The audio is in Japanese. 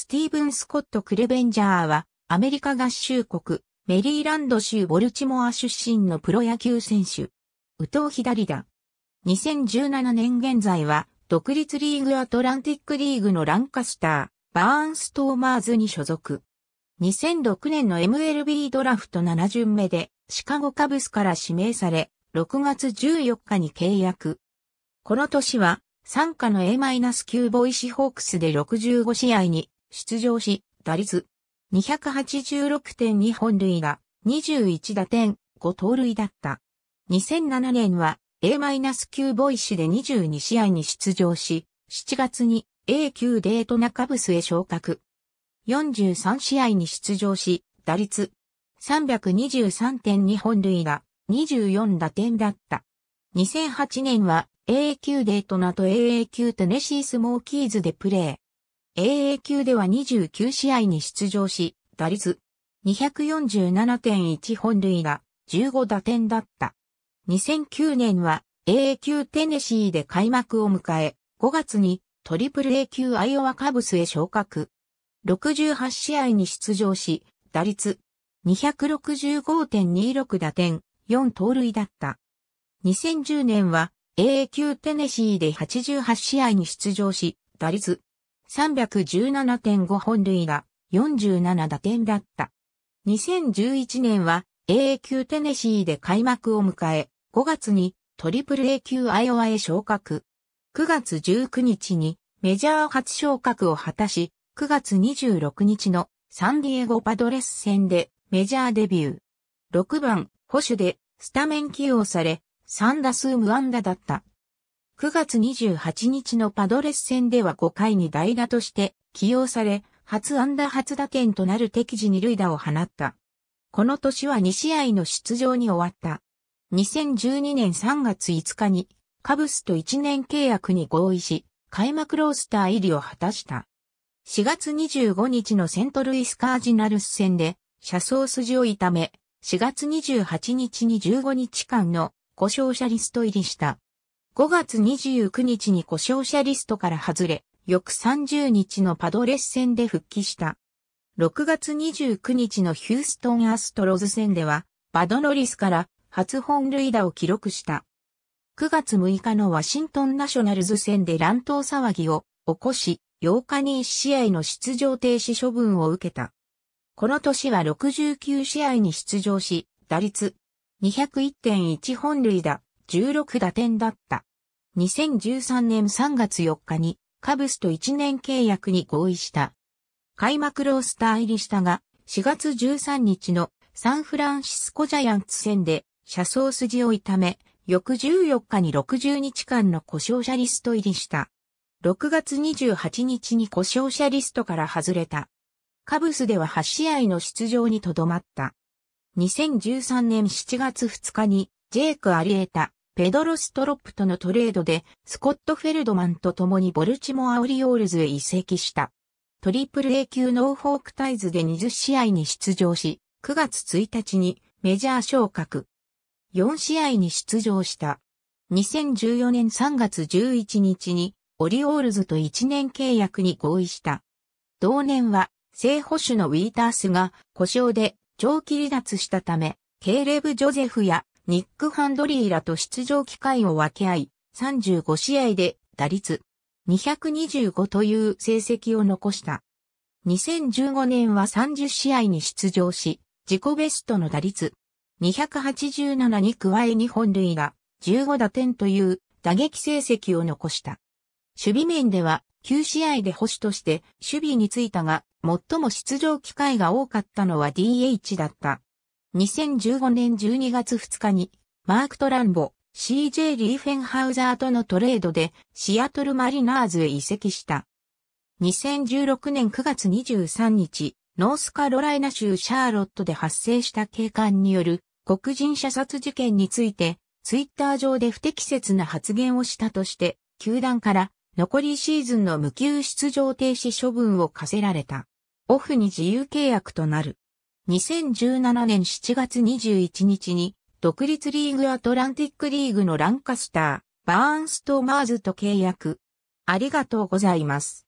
スティーブン・スコット・クレベンジャーは、アメリカ合衆国、メリーランド州ボルチモア出身のプロ野球選手。右投左打。2017年現在は、独立リーグアトランティックリーグのランカスター、バーンストーマーズに所属。2006年の MLB ドラフト7巡目で、シカゴカブスから指名され、6月14日に契約。この年は、参加の A-9 ボイシホークスで65試合に出場し、打率286.2本塁打、21打点、5盗塁だった。2007年は A-9 ボイシで22試合に出場し、7月に A 級デートナカブスへ昇格。43試合に出場し、打率323.2本塁打、24打点だった。2008年は A 級デートナと AA 級テネシースモーキーズでプレー。AA 級では29試合に出場し、打率247.1本塁打、15打点だった。2009年は AA 級テネシーで開幕を迎え、5月にトリプル A 級アイオワカブスへ昇格。68試合に出場し、打率265.26打点、4盗塁だった。2010年は AA 級テネシーで88試合に出場し、打率317.5本塁打、47打点だった。2011年は AA 級テネシーで開幕を迎え、5月にトリプル A 級アイオワへ昇格。9月19日にメジャー初昇格を果たし、9月26日のサンディエゴパドレス戦でメジャーデビュー。6番、保守でスタメン起用され、3打数無安打だった。9月28日のパドレス戦では5回に代打として起用され、初安打初打点となる敵地に塁打を放った。この年は2試合の出場に終わった。2012年3月5日にカブスと1年契約に合意し、開幕ロースター入りを果たした。4月25日のセントルイスカージナルス戦で、車窓筋を痛め、4月28日に15日間の故障者リスト入りした。5月29日に故障者リストから外れ、翌30日のパドレス戦で復帰した。6月29日のヒューストンアストロズ戦では、バドノリスから初本塁打を記録した。9月6日のワシントンナショナルズ戦で乱闘騒ぎを起こし、8日に1試合の出場停止処分を受けた。この年は69試合に出場し、打率201.1本塁打、16打点だった。2013年3月4日にカブスと1年契約に合意した。開幕ロースター入りしたが、4月13日のサンフランシスコジャイアンツ戦で、車窓筋を痛め、翌14日に60日間の故障者リスト入りした。6月28日に故障者リストから外れた。カブスでは8試合の出場にとどまった。2013年7月2日にジェイク・アリエータ、ペドロ・ストロップとのトレードで、スコット・フェルドマンと共にボルチモア・オリオールズへ移籍した。トリプル A 級ノーフォークタイズで20試合に出場し、9月1日にメジャー昇格。4試合に出場した。2014年3月11日にオリオールズと1年契約に合意した。同年は正捕手のウィータースが故障で長期離脱したため、ケーレブ・ジョゼフやニック・ハンドリーらと出場機会を分け合い、35試合で打率225という成績を残した。2015年は30試合に出場し、自己ベストの打率287に加え2本塁打15打点という打撃成績を残した。守備面では9試合で保守として守備についたが、最も出場機会が多かったのは DH だった。2015年12月2日に、マーク・トランボ、CJ リーフェンハウザーとのトレードでシアトルマリナーズへ移籍した。2016年9月23日、ノースカロライナ州シャーロットで発生した警官による黒人射殺事件について、ツイッター上で不適切な発言をしたとして、球団から残りシーズンの無給出場停止処分を課せられた。オフに自由契約となる。2017年7月21日に、独立リーグアトランティックリーグのランカスター、バーンストーマーズと契約。ありがとうございます。